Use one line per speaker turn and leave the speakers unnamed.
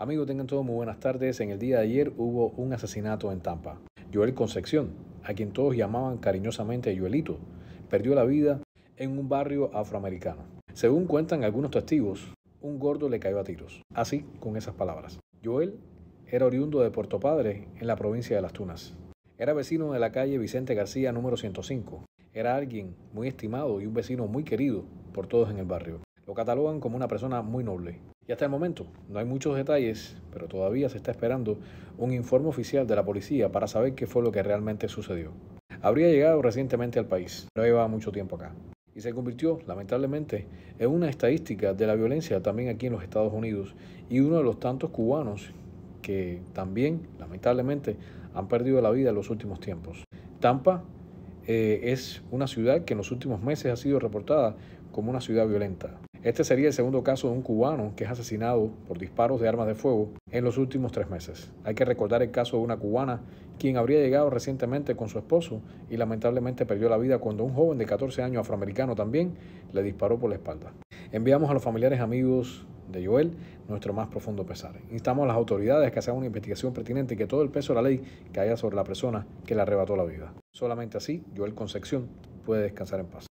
Amigos, tengan todos muy buenas tardes. En el día de ayer hubo un asesinato en Tampa. Joel Concepción, a quien todos llamaban cariñosamente Joelito, perdió la vida en un barrio afroamericano. Según cuentan algunos testigos, un gordo le cayó a tiros. Así, con esas palabras. Joel era oriundo de Puerto Padre, en la provincia de Las Tunas. Era vecino de la calle Vicente García número 105. Era alguien muy estimado y un vecino muy querido por todos en el barrio. Lo catalogan como una persona muy noble. Y hasta el momento no hay muchos detalles, pero todavía se está esperando un informe oficial de la policía para saber qué fue lo que realmente sucedió. Habría llegado recientemente al país, no llevaba mucho tiempo acá, y se convirtió, lamentablemente, en una estadística de la violencia también aquí en los Estados Unidos y uno de los tantos cubanos que también, lamentablemente, han perdido la vida en los últimos tiempos. Tampa eh, es una ciudad que en los últimos meses ha sido reportada como una ciudad violenta. Este sería el segundo caso de un cubano que es asesinado por disparos de armas de fuego en los últimos tres meses. Hay que recordar el caso de una cubana quien habría llegado recientemente con su esposo y lamentablemente perdió la vida cuando un joven de 14 años afroamericano también le disparó por la espalda. Enviamos a los familiares amigos de Joel nuestro más profundo pesar. Instamos a las autoridades que hagan una investigación pertinente y que todo el peso de la ley caiga sobre la persona que le arrebató la vida. Solamente así Joel Concepción puede descansar en paz.